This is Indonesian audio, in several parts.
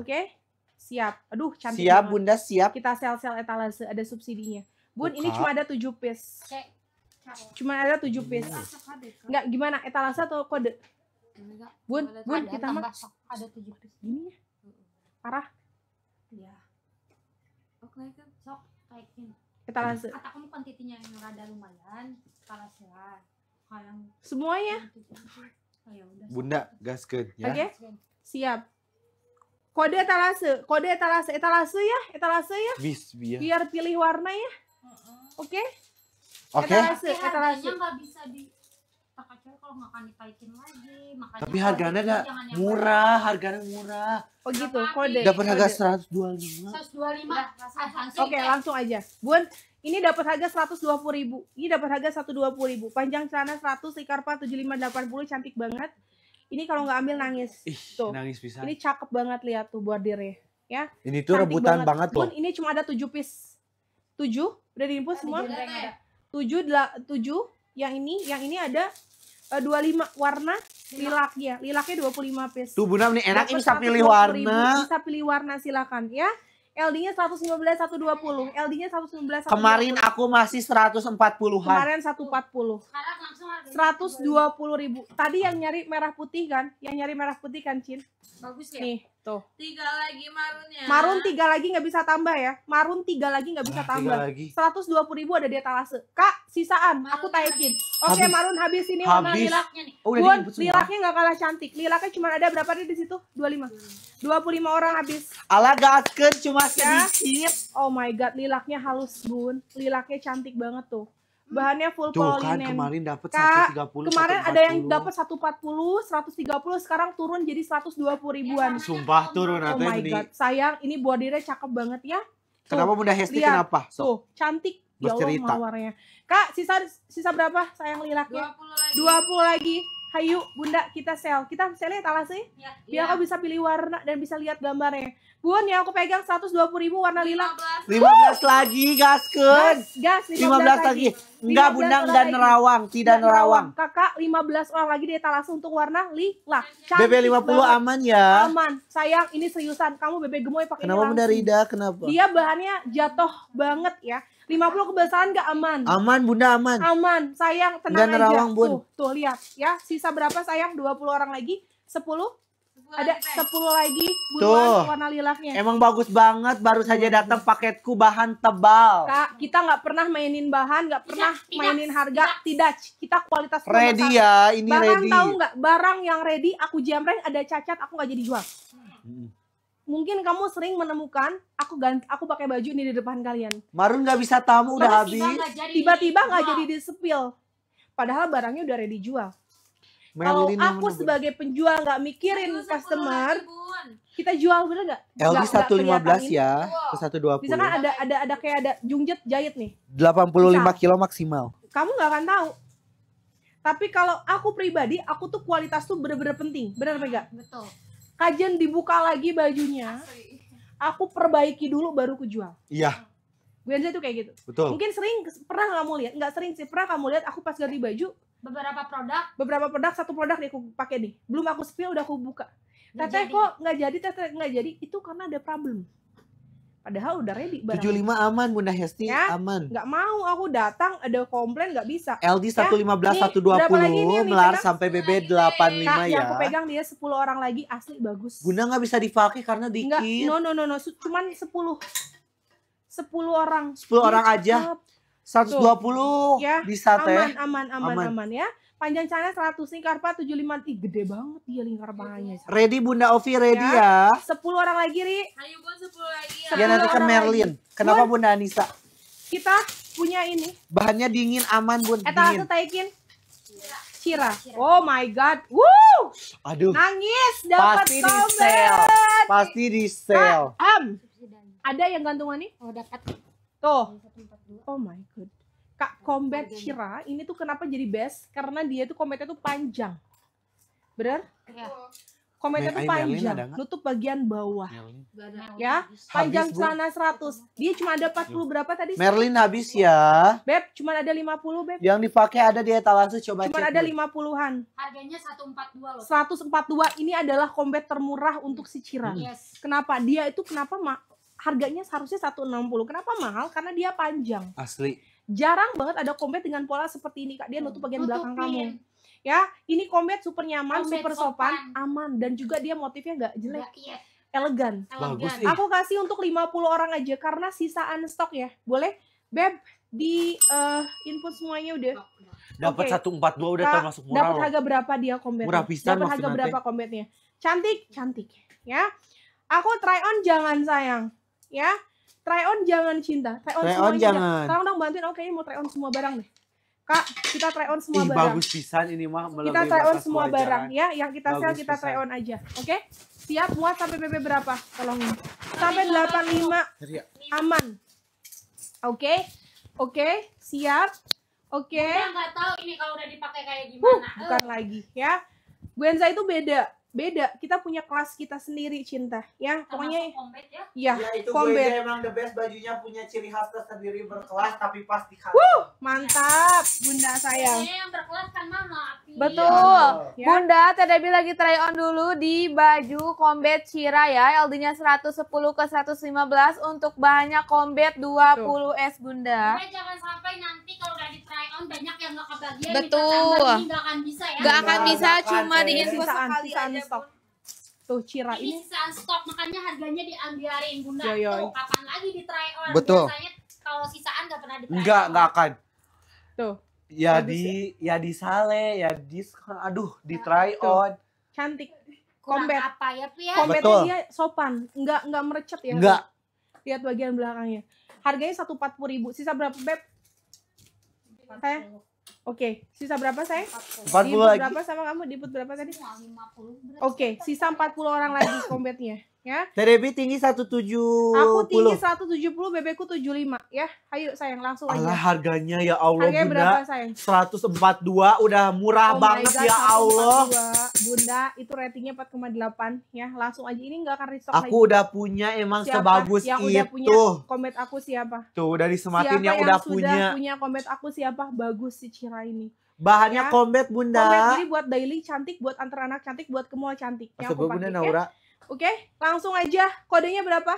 Oke? Okay? Siap. Aduh, cantik. Siap, banget. Bunda, siap. Kita sel-sel etalase, ada subsidinya. Bun, Buka. ini cuma ada 7 piece. Cuma ada 7 piece. Enggak, gimana? Etalase atau kode? Bun, Bun, kita mah ada 7 piece. Gini ya. Parah. Iya. Oke, sok naikin. Etalase. kamu kuantitinya yang rada lumayan, etalase. Kalau semuanya. Oh, ya udah. Bunda, gaskeun ya. Oke. Okay. Siap kode etalase kode etalase etalase ya etalase ya Bis, biar. biar pilih warna ya oke oke okay. etalase Tapi iya, etalase bisa di tapi harganya nggak murah harganya murah oh gitu kode dapat harga seratus dua lima seratus dua lima oke langsung aja bun ini dapat harga puluh ribu, ini dapat harga puluh ribu. Panjang celana 100, delapan puluh cantik banget. Ini kalau nggak ambil nangis. Ih, tuh. Nangis bisa. Ini cakep banget lihat tuh buat bordirnya. Ya. Ini tuh Cantik rebutan banget, banget loh. Ini cuma ada tujuh piece. tujuh udah diimpus semua. Tujuh, tujuh yang ini, yang ini ada eh, dua lima warna lilak ya. Lilaknya dua lima piece. Tuh Bunda ini enak ini bisa pilih warna. bisa pilih warna silakan ya. LD-nya 115 120, LD-nya 119 120. Kemarin aku masih 140-an. Kemarin 140. 120 ribu. Tadi yang nyari merah putih kan? Yang nyari merah putih kan, Cin? Bagus ya? Nih. Tuh. Tiga lagi marunnya. Marun tiga lagi nggak bisa tambah ya. Marun tiga lagi nggak bisa nah, tiga tambah. Seratus dua puluh ribu ada di etalase. Kak, sisaan. Marun aku taikin. Oke, okay, marun habis ini Habis. lilaknya nih. Oh, Bun, lilaknya nggak kalah cantik. Lilaknya cuma ada berapa nih di situ? Dua lima. Hmm. Dua puluh lima orang habis. ala gasken cuma ya. sedikit. Oh my god, lilaknya halus bun. Lilaknya cantik banget tuh bahannya full Tuh, polinen. Kan, kemarin dapat 130. Kemarin 140. ada yang dapat 140, 130, sekarang turun jadi 120 ribuan. Iya, Sumpah turun Oh my ini. god, sayang ini bordirnya cakep banget ya. Tuh, kenapa Bunda Hesti lihat, kenapa? So. Tuh, cantik. Bercerita. Ya Allah mawarnya. Kak, sisa sisa berapa sayang lilaknya? 20 lagi. 20 lagi. Hayu, Bunda, kita sel. Kita selnya etalase. Ya, iya, Biar ya. bisa pilih warna dan bisa lihat gambarnya. Bun, yang aku pegang 120 ribu warna lila. 15, 15 lagi, gaskeun. Gas, gas 15, 15 lagi. Enggak, Bunda dan nerawang, tidak nerawang. Kakak 15 orang lagi di etalase untuk warna lila. Cantik BB 50 banget. aman ya. Aman. Sayang, ini seriusan. Kamu BB gemoy pakai Kenapa Bunda Rida? Kenapa? Dia bahannya jatuh banget ya. 50 kebesaran gak aman. Aman Bunda aman. Aman. Sayang tenang gak nerawang, aja. Bun. Tuh, tuh lihat ya. Sisa berapa sayang? 20 orang lagi. 10 ada 10 lagi buruan Tuh. warna lilaknya. Emang bagus banget baru saja datang paketku bahan tebal. Kak, kita nggak pernah mainin bahan, nggak iya, pernah tidak, mainin tidak, harga, tidak. Kita kualitas ready ya, ini Barang ready. tahu nggak barang yang ready aku jamreng ada cacat aku nggak jadi jual. Hmm. Mungkin kamu sering menemukan aku ganti, aku pakai baju ini di depan kalian. Marun nggak bisa tamu udah habis. Tiba-tiba nggak jadi, tiba -tiba jadi di sepil. Padahal barangnya udah ready jual kalau aku sebagai penjual nggak mikirin customer kita jual bener nggak LD satu lima belas ya satu dua puluh misalkan ada ada ada kayak ada jungjet jahit nih delapan puluh lima kilo maksimal kamu nggak akan tahu tapi kalau aku pribadi aku tuh kualitas tuh bener-bener penting bener Mega betul kajian dibuka lagi bajunya aku perbaiki dulu baru aku jual iya gue aja tuh kayak gitu betul mungkin sering pernah kamu lihat nggak sering sih pernah kamu lihat aku pas ganti baju beberapa produk beberapa produk satu produk nih aku pakai nih belum aku spill udah aku buka teteh kok nggak jadi teteh nggak jadi itu karena ada problem padahal udah ready barang. lima aman Bunda Hesti ya? aman nggak mau aku datang ada komplain nggak bisa LD 115 ya? 120 melar sampai BB 85 nah, ya yang aku pegang dia 10 orang lagi asli bagus Bunda nggak bisa dipakai karena dikit nggak, no no no no cuman 10 10 orang 10 orang aja 120 dua ya, bisa teh. Ya. Aman, aman, aman, aman ya. Panjang celana 100, lingkar tujuh 75. Ih, gede banget dia lingkar pahanya. Ready Bunda Ovi, ready ya. ya. 10 orang lagi, Ri. Ayo Bun, sepuluh lagi ya. Ya nanti ke kan Merlin. Lagi. Kenapa Bun, Bunda Anissa? Kita punya ini. Bahannya dingin, aman Bun. Eta dingin. taikin. Cira. Iya. Oh my god. Woo! Aduh. Nangis dapat Pasti di sale. Pasti di sale. Ah, am. Ada yang gantungan nih? Oh, dapat. Tuh. Oh my god. Kak Combat Shira ini tuh kenapa jadi best? Karena dia tuh combatnya tuh panjang. Bener? Iya. Komennya tuh panjang, nutup bagian bawah. Merlin. Ya, panjang celana 100. Dia cuma ada 40 iya. berapa tadi? Merlin habis ya. Beb, cuma ada 50, Beb. Yang dipakai ada di etalase coba Cuma ada 50-an. Harganya 142 loh. 142 ini adalah combat termurah untuk si Cira. Yes. Kenapa? Dia itu kenapa, Mak? harganya seharusnya 160. Kenapa mahal? Karena dia panjang. Asli. Jarang banget ada combat dengan pola seperti ini, Kak. Dia nutup bagian Tutupin. belakang kamu. Ya. ya, ini combat super nyaman, combat super sopan, sopan, aman dan juga dia motifnya nggak jelek. Gak, iya. Elegan. Bagus. Sih. Aku kasih untuk 50 orang aja karena sisaan stok ya. Boleh? Beb, di uh, input semuanya udah. Dapat okay. 142 udah termasuk murah. Dapat harga berapa dia combat? Murah pisan Dapat harga berapa combatnya? Cantik, cantik ya. Aku try on jangan sayang ya. Try on jangan cinta. Try on, try on jangan. Tolong dong bantuin oke okay, mau try on semua barang deh. Kak, kita try on semua Ih, barang. Bagus pisan ini mah Kita try on semua wajaran. barang ya, yang kita sel kita pisan. try on aja. Oke? Okay? Siap muat sampai PP berapa? Tolong. Sampai 85 ya. aman. Oke? Okay? Oke, okay? siap. Oke. Okay. Udah nggak tahu ini kalau udah dipakai kayak gimana. Huh, bukan uh. lagi ya. Gwenza itu beda beda kita punya kelas kita sendiri cinta ya Sama pokoknya ya ya, ya itu gue emang the best bajunya punya ciri khas tersendiri berkelas tapi pasti kalah. mantap bunda sayang. Iya, yang kan, Betul. Ya. Bunda Tedebi lagi try on dulu di baju combat Cira ya. LD-nya 110 ke 115 untuk bahannya combat 20 S Bunda. jangan sampai nanti kalau udah di try on banyak yang gak kebagian. Betul. Gak akan bisa ya. Gak akan bisa cuma ya. di info sekali aja stok. Tuh Cira ini. Bisa stok makanya harganya diambilin Bunda. Yo, yo. Tuh kapan lagi di try on. Betul. Biasanya kalau sisaan gak pernah di try on. Enggak, gak akan. Tuh ya di ya? di Sale, ya di aduh di nah, try on. Cantik. combat apa ya, Pia? Ya? dia sopan, nggak nggak merecet ya. Nggak. Lihat bagian belakangnya. Harganya satu empat puluh ribu. Sisa berapa, Beb? Saya. Oke, sisa berapa saya? 40 puluh lagi. berapa sama kamu? Diput berapa tadi? 50 Oke, okay. sisa 40 orang lagi kompetnya ya. Terebi nah, tinggi 170. Aku tinggi 170, bebekku 75 ya. Ayo sayang langsung aja. Alah harganya ya Allah harganya Bunda. berapa sayang? 142 udah murah oh banget God, ya 142. Allah. Bunda itu ratingnya 4,8 ya. Langsung aja ini nggak akan restock aku lagi. Aku udah punya emang siapa sebagus yang itu. udah punya komet aku siapa? Tuh dari sematin siapa yang, yang udah punya. Siapa punya komet aku siapa? Bagus si Cira ini. Bahannya ya. combat Bunda. Combat ini buat daily cantik, buat antar anak cantik, buat kemua cantik. Yang aku Bunda Naura. Ya Oke, okay? langsung aja. Kodenya berapa?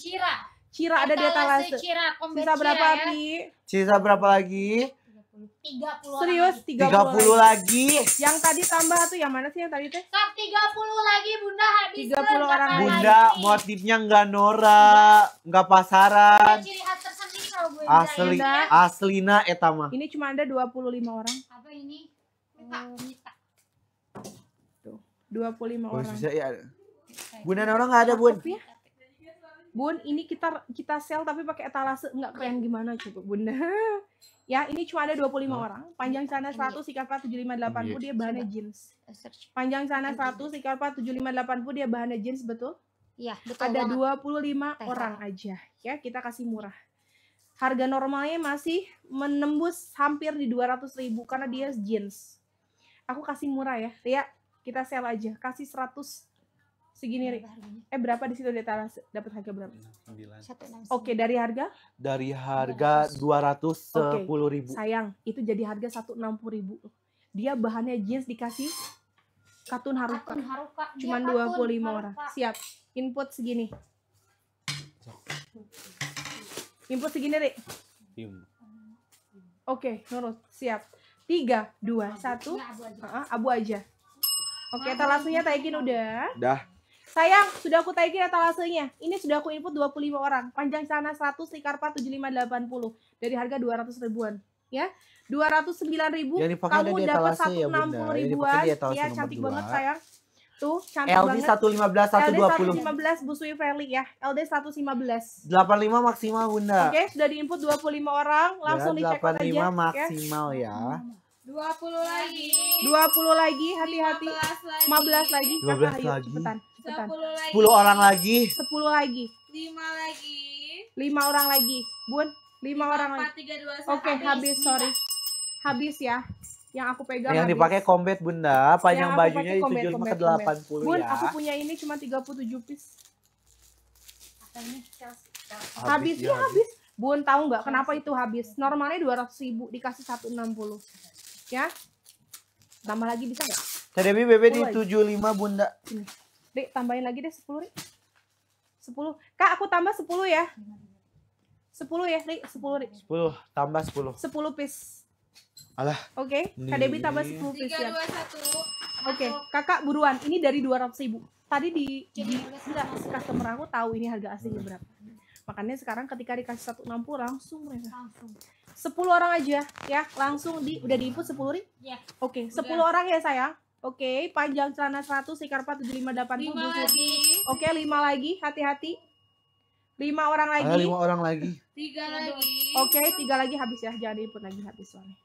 Cira. Cira ada di atas Cira, Sisa berapa, ya? Pi? Sisa berapa lagi? 30 Serius? 30, 30 lagi. lagi Yang tadi tambah tuh yang mana sih yang tadi teh? 30 lagi Bunda habis. 30 orang Bunda lagi. motifnya nggak Nora, nggak pasaran. Ciri khas tersendiri kalau gue Asli, ya. aslina etama. Ini cuma ada 25 orang. Apa ini? Minta, oh. minta. Tuh, 25 orang. Bisa ya bunda orang nggak ada bun. Ya. Bun, ini kita kita sel tapi pakai etalase nggak keren gimana coba bunda. Ya, ini cuma ada 25 oh. orang. Panjang iya. tujuh 100, delapan 7580 iya. dia bahannya jeans. Panjang tujuh 100, delapan 7580 dia bahannya jeans, betul? Iya, betul. Ada banget. 25 orang aja. Ya, kita kasih murah. Harga normalnya masih menembus hampir di 200 ribu karena dia jeans. Aku kasih murah ya. ya kita sel aja. Kasih 100 segini ri Eh berapa di situ taras dapat harga berapa? sembilan Oke, dari harga? Dari harga dua ratus sepuluh ribu. Sayang, itu jadi harga satu enam puluh ribu. Dia bahannya jeans dikasih katun haruka. Katun Cuman dua puluh lima orang. Siap. Input segini. Input segini, ri Oke, okay, nurut. Siap. Tiga, dua, satu. Abu aja. Abu aja. Oke, okay, talasnya taikin udah. Dah. Sayang, sudah aku tagih etalasenya. Ini sudah aku input 25 orang. Panjang sana 100, lingkar 4, 75, 80. dari harga 200 ribuan, ya. 209 ribu, kamu dapat 160 ya, ribuan. Ya, cantik banget sayang. Tuh, cantik LD banget. 115 120. LD 115 Bu Sui Fairly ya. LD 115. 85 maksimal Bunda. Oke, okay, sudah diinput 25 orang, langsung ya, dicek aja. 85 ya. maksimal ya. ya. Hmm. 20 lagi. 20 lagi, hati-hati. 15 lagi. 15 lagi, 15 lagi. Kakak, cepetan, cepetan. 10 10 lagi. orang lagi. 10 lagi. 5 lagi. 5 orang lagi. Bun, 5, 5 orang 4, lagi. 3, 2, 1, Oke, habis, habis sorry. Habis ya yang aku pegang yang habis. dipakai combat bunda panjang yang bajunya di 75 combat, ke 80 combat. ya Bun, aku punya ini cuma 37 piece habis, habis ya, iya, habis. habis Bun tahu nggak kenapa itu habis normalnya 200 ribu dikasih 160 ya Tambah lagi bisa nggak? Tadi BB di oh, lima Bunda. Ini. Rik, tambahin lagi deh sepuluh Rik. 10. Kak, aku tambah sepuluh ya. Sepuluh ya, Rik. 10, Rik. 10, tambah sepuluh. Sepuluh piece. Alah. Oke, okay. Kak tambah sepuluh piece 3, ya. 2, 1. Oke, okay. kakak buruan. Ini dari dua ratus ribu. Tadi di, di enggak, customer aku tahu ini harga aslinya berapa. Makanya sekarang ketika dikasih 160 langsung mereka. Langsung. 10 orang aja ya, langsung di udah diinput 10 ri? Iya. Oke, okay, 10 udah. orang ya saya Oke, okay, panjang celana 100, sikar 4, 75, 80, 5 lagi. Oke, okay, 5 lagi, hati-hati. 5 ah, orang lagi. Ada 5 orang lagi. 3 lagi. Oke, okay, 3 lagi habis ya, jangan diinput lagi habis soalnya.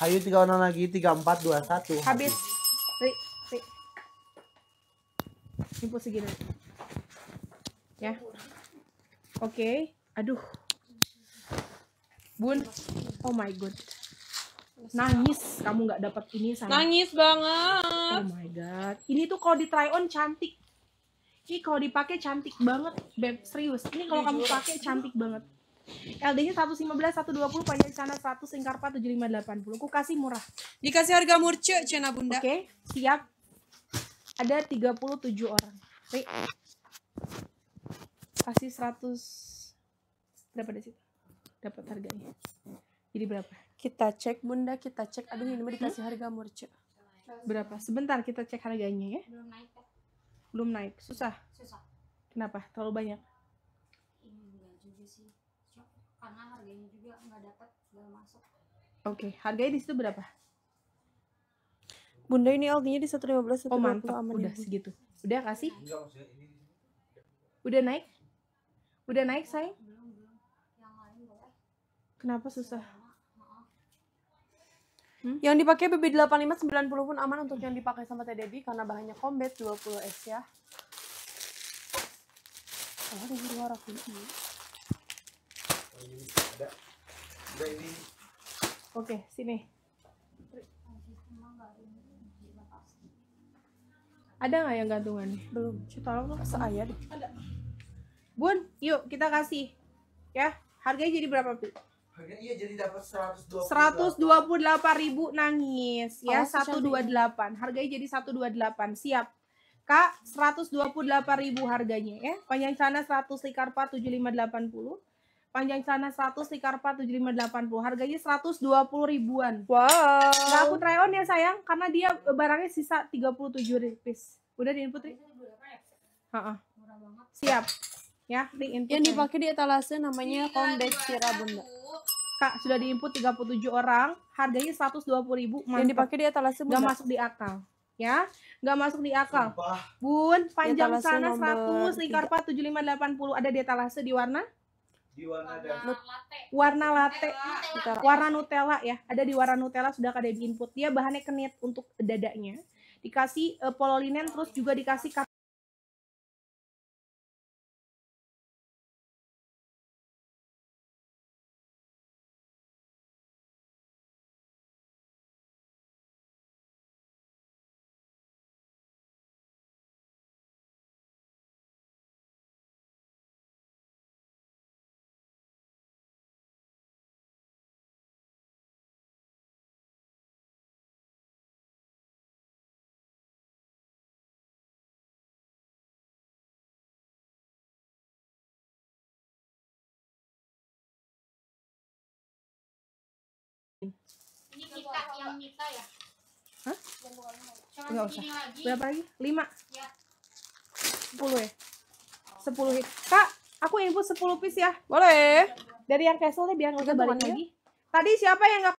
Ayo tiga orang lagi, tiga empat dua satu. Habis. Ri, ri. Input segini ya oke okay. aduh bun oh my god nangis kamu nggak dapat ini sama nangis banget oh my god ini tuh kalau di try on cantik ini kalau dipakai cantik banget beb serius ini kalau kamu pakai cantik banget LD-nya 115, 120, panjang sana 100, lingkar 4, 75, 80. Aku kasih murah. Dikasih harga murce, Cena Bunda. Oke, okay, siap. Ada 37 orang. Rik kasih 100 berapa deh sih dapat harganya jadi berapa kita cek bunda kita cek aduh ini mau dikasih hmm? harga murce berapa sebentar kita cek harganya ya belum naik ya? belum naik susah susah kenapa terlalu banyak karena harganya juga nggak dapat masuk Oke, okay. harganya di situ berapa? Bunda ini ld di 115 oh, mantap. Udah segitu. Udah kasih? Udah naik? Udah naik, say? Kenapa susah? Hmm? Yang dipakai bb 8590 pun aman untuk yang dipakai sama Teh Debbie karena bahannya combat 20S ya. Oh, ada luar aku sini. Ada nggak yang gantungan? Belum. Cita lo saya deh. Ada. Bun, yuk kita kasih. Ya, harganya jadi berapa, Pi? Harganya iya jadi dapat 128. 128.000 ribu nangis oh, ya, oh, 128. Harganya jadi 128. Siap. Kak, 128 ribu harganya ya. Panjang sana 100 likar 4, 7580 panjang sana 100 likar 4, 7580 harganya 120 ribuan wow nggak aku try on ya sayang karena dia barangnya sisa 37 ribu udah diin putri Ya? Ha Heeh. siap ya di input yang dipakai di etalase namanya iya, Kondes Bunda Kak sudah di diinput 37 orang harganya 120 ribu mantap. yang dipakai di etalase Bunda gak masuk di akal ya Gak masuk di akal Sumpah. Bun panjang etalase sana 100 karpa 7580 ada di etalase di warna di warna, warna latte. Warna latte. Nutella. Warna Nutella ya. Ada di warna Nutella sudah ada di input. Dia bahannya kenit untuk dadanya. Dikasih uh, pololinen terus juga dikasih Ini kita yang kita ya? Hah? Enggak usah. Lagi. Berapa lagi? lima, Ya. 10 ya? 10 hit. Kak, aku input sepuluh piece ya. Boleh. Iya, iya. Dari yang castle deh biar nggak balik lagi. Tadi siapa yang nggak